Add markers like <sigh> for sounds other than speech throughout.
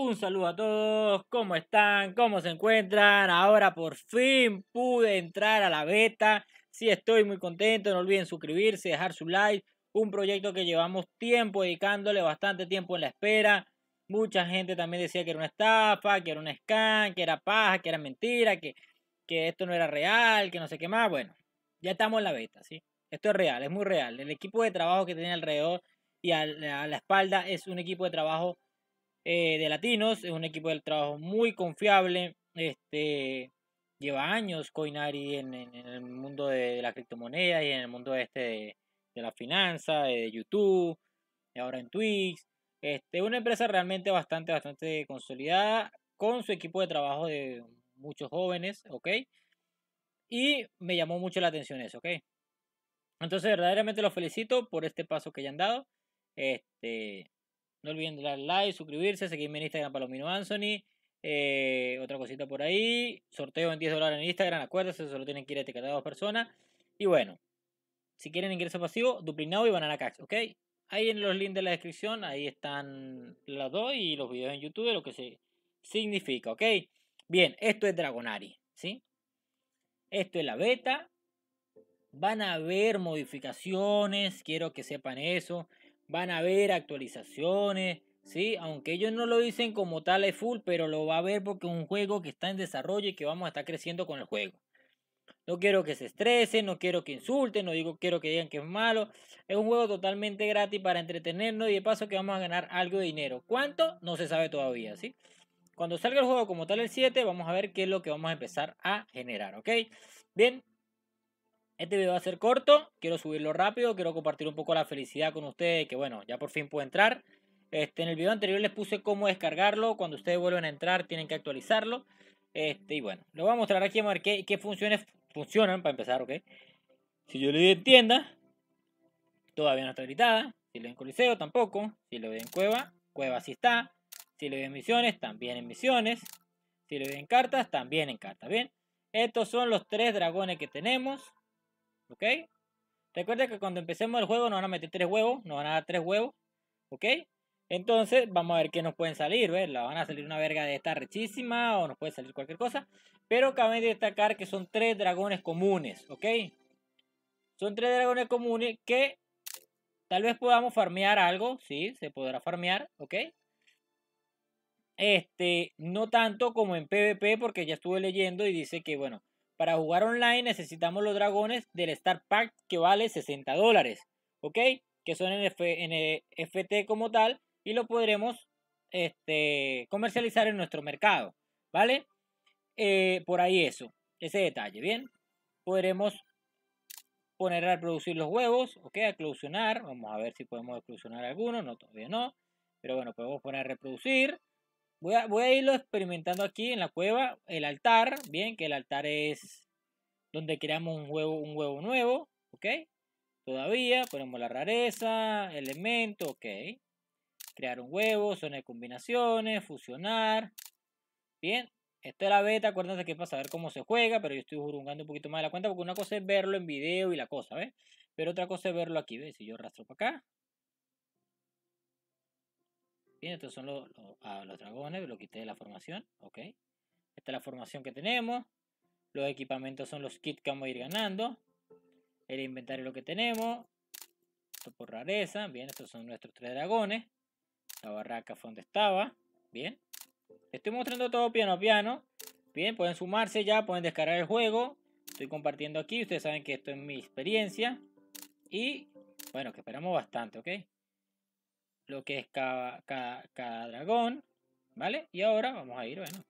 Un saludo a todos, ¿cómo están? ¿Cómo se encuentran? Ahora por fin pude entrar a la beta. Sí, estoy muy contento. No olviden suscribirse, dejar su like. Un proyecto que llevamos tiempo dedicándole, bastante tiempo en la espera. Mucha gente también decía que era una estafa, que era un scan, que era paja, que era mentira, que, que esto no era real, que no sé qué más. Bueno, ya estamos en la beta, ¿sí? Esto es real, es muy real. El equipo de trabajo que tiene alrededor y a la espalda es un equipo de trabajo eh, de latinos. Es un equipo de trabajo muy confiable. Este, lleva años Coinari en, el mundo de, la las y en el mundo este de, la finanza, de YouTube, y ahora en Twitch. Este, una empresa realmente bastante, bastante consolidada con su equipo de trabajo de muchos jóvenes, ¿ok? Y me llamó mucho la atención eso, ¿ok? Entonces verdaderamente los felicito por este paso que ya han dado. Este, no olviden darle like, suscribirse, seguirme en Instagram Palomino Anthony. Eh, otra cosita por ahí. Sorteo en 10 dólares en Instagram. Acuérdense, solo tienen que ir a etiquetar a dos personas. Y bueno, si quieren ingreso pasivo, Duplinado y van a la Cash, ¿ok? Ahí en los links de la descripción, ahí están las dos y los videos en YouTube, lo que se significa, ¿ok? Bien, esto es Dragonari, ¿sí? Esto es la beta. Van a haber modificaciones, quiero que sepan eso van a haber actualizaciones, ¿sí? Aunque ellos no lo dicen como tal es full, pero lo va a ver porque es un juego que está en desarrollo y que vamos a estar creciendo con el juego. No quiero que se estresen, no quiero que insulten, no digo, quiero que digan que es malo. Es un juego totalmente gratis para entretenernos y de paso que vamos a ganar algo de dinero. ¿Cuánto? No se sabe todavía, ¿sí? Cuando salga el juego como tal el 7, vamos a ver qué es lo que vamos a empezar a generar, ¿ok? Bien, este video va a ser corto, quiero subirlo rápido, quiero compartir un poco la felicidad con ustedes, que bueno, ya por fin puedo entrar. Este, en el video anterior les puse cómo descargarlo, cuando ustedes vuelven a entrar tienen que actualizarlo. Este, y bueno, lo voy a mostrar aquí a ver qué, funciones funcionan, para empezar, ¿ok? Si yo le doy en tienda, todavía no está gritada Si le doy en coliseo, tampoco. Si le doy en cueva, cueva sí está. Si le doy en misiones, también en misiones. Si le doy en cartas, también en cartas, ¿bien? Estos son los tres dragones que tenemos. ¿Ok? Recuerda que cuando empecemos el juego nos van a meter tres huevos, nos van a dar tres huevos, ¿ok? Entonces vamos a ver qué nos pueden salir, ¿ves? La van a salir una verga de esta rechísima o nos puede salir cualquier cosa. Pero cabe destacar que son tres dragones comunes, ¿ok? Son tres dragones comunes que tal vez podamos farmear algo, sí, se podrá farmear, ¿ok? Este, no tanto como en PvP porque ya estuve leyendo y dice que, bueno, para jugar online necesitamos los dragones del Star Pack que vale 60 dólares, ¿ok? Que son en, FT como tal y lo podremos este, comercializar en nuestro mercado, ¿vale? Eh, por ahí eso, ese detalle, ¿bien? Podremos poner a reproducir los huevos, ok, a eclosionar, vamos a ver si podemos eclosionar alguno, no, todavía no, pero bueno, podemos poner a reproducir, Voy a, voy irlo experimentando aquí en la cueva. El altar, bien, que el altar es donde creamos un huevo, un huevo nuevo, ¿ok? Todavía ponemos la rareza, elemento, ok. Crear un huevo, zona de combinaciones, fusionar. Bien, esta es la beta, acuérdense que es para saber cómo se juega, pero yo estoy jurungando un poquito más de la cuenta porque una cosa es verlo en video y la cosa, ¿ves? Pero otra cosa es verlo aquí, ¿ves? Si yo arrastro para acá, Bien, estos son los, ah, los, dragones, lo quité de la formación, ok. Esta es la formación que tenemos. Los equipamientos son los kits que vamos a ir ganando. El inventario lo que tenemos. Esto por rareza. Bien, estos son nuestros tres dragones. La barraca fue donde estaba. Bien. Estoy mostrando todo piano a piano. Bien, pueden sumarse ya, pueden descargar el juego. Estoy compartiendo aquí. Ustedes saben que esto es mi experiencia. Y bueno, que esperamos bastante, ¿ok? lo que es cada, dragón, ¿vale? Y ahora vamos a ir, bueno,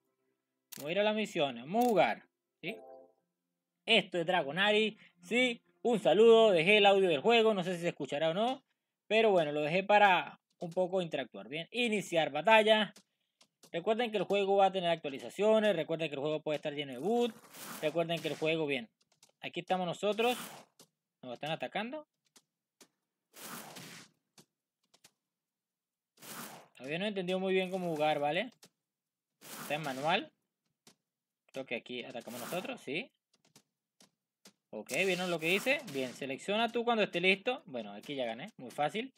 vamos a ir a la misión, vamos a jugar, ¿sí? Esto es Dragonari, ¿sí? Un saludo, dejé el audio del juego, no sé si se escuchará o no, pero bueno, lo dejé para un poco interactuar, ¿bien? Iniciar batalla. Recuerden que el juego va a tener actualizaciones, recuerden que el juego puede estar lleno de boot, recuerden que el juego, bien, aquí estamos nosotros, nos están atacando, Todavía no he entendido muy bien cómo jugar, ¿vale? Está en manual. Creo que aquí atacamos nosotros, ¿sí? Ok, ¿vieron lo que dice? Bien, selecciona tú cuando esté listo. Bueno, aquí ya gané, muy fácil.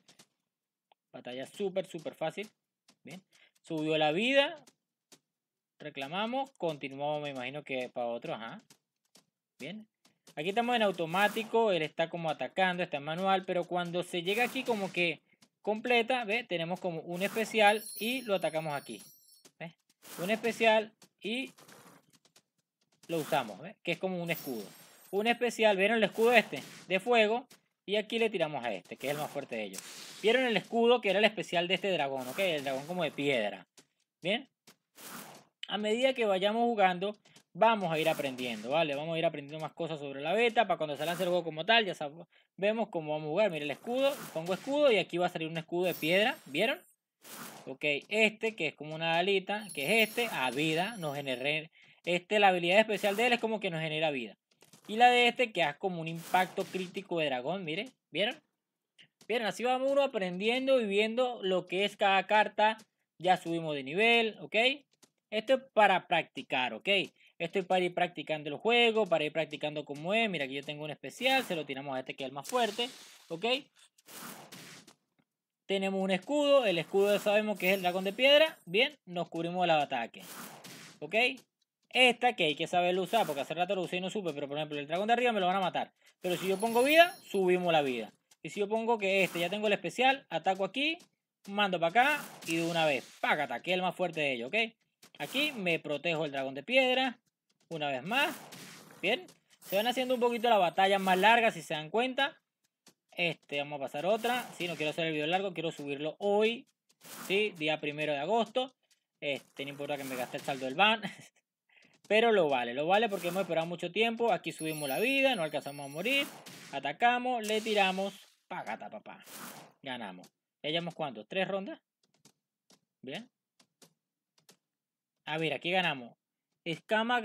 Batalla súper, súper fácil. Bien. Subió la vida. Reclamamos. Continuó, me imagino que para otro. Ajá. Bien. Aquí estamos en automático. Él está como atacando, está en manual. Pero cuando se llega aquí como que completa, ¿ve? Tenemos como un especial y lo atacamos aquí. Un especial y lo usamos, Que es como un escudo. Un especial, ¿vieron el escudo este? De fuego. Y aquí le tiramos a este, que es el más fuerte de ellos. ¿Vieron el escudo que era el especial de este dragón? ¿Ok? El dragón como de piedra. ¿Bien? A medida que vayamos jugando, vamos a ir aprendiendo, ¿vale? Vamos a ir aprendiendo más cosas sobre la beta para cuando se lance el juego como tal, ya sabemos cómo vamos a jugar. Mira el escudo, pongo escudo y aquí va a salir un escudo de piedra, ¿vieron? Ok, este que es como una alita, que es este, a vida, nos genera... Este, la habilidad especial de él es como que nos genera vida. Y la de este que hace como un impacto crítico de dragón, Miren ¿vieron? ¿Vieron? así vamos uno aprendiendo y viendo lo que es cada carta. Ya subimos de nivel, ¿ok? Esto es para practicar, ¿ok? Esto es para ir practicando el juego, para ir practicando cómo es. Mira, aquí yo tengo un especial, se lo tiramos a este que es el más fuerte, ¿ok? Tenemos un escudo, el escudo sabemos que es el dragón de piedra. Bien, nos cubrimos los ataque, ¿ok? Esta que hay que saberlo usar, porque hace rato lo usé y no supe, pero por ejemplo el dragón de arriba me lo van a matar. Pero si yo pongo vida, subimos la vida. Y si yo pongo que este, ya tengo el especial, ataco aquí, mando para acá y de una vez, págata, que es el más fuerte de ellos, ¿ok? Aquí me protejo el dragón de piedra, una vez más. Bien. Se van haciendo un poquito las batallas más largas, si se dan cuenta. Este, vamos a pasar otra. Sí, no quiero hacer el video largo, quiero subirlo hoy. Sí, día primero de agosto. Este, no importa que me gaste el saldo del van. <laughs> Pero lo vale, lo vale porque hemos esperado mucho tiempo. Aquí subimos la vida, no alcanzamos a morir. Atacamos, le tiramos. Pagata, papá. Ganamos. Hayamos llevamos ¿Tres rondas? Bien. A ver, aquí ganamos. Escama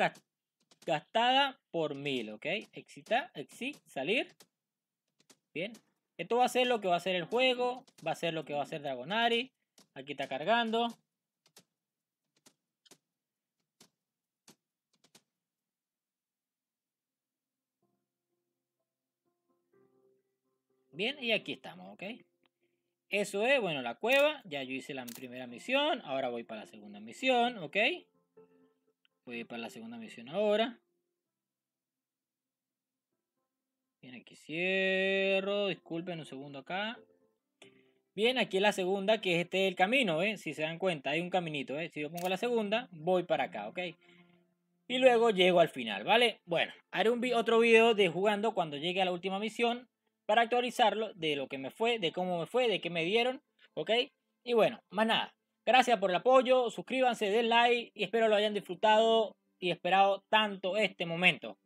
gastada por mil, ¿ok? Exita, exit, salir. Bien. Esto va a ser lo que va a hacer el juego, va a ser lo que va a hacer Dragonari. Aquí está cargando. Bien, y aquí estamos, ¿ok? Eso es, bueno, la cueva. Ya yo hice la primera misión, ahora voy para la segunda misión, ¿ok? Voy a ir para la segunda misión ahora. Bien, aquí cierro. Disculpen un segundo acá. Bien, aquí es la segunda, que es este el camino, ¿eh? Si se dan cuenta, hay un caminito, ¿eh? Si yo pongo la segunda, voy para acá, ¿ok? Y luego llego al final, ¿vale? Bueno, haré un otro video de jugando cuando llegue a la última misión para actualizarlo de lo que me fue, de cómo me fue, de qué me dieron, ¿ok? Y bueno, más nada. Gracias por el apoyo, suscríbanse, den like y espero lo hayan disfrutado y esperado tanto este momento.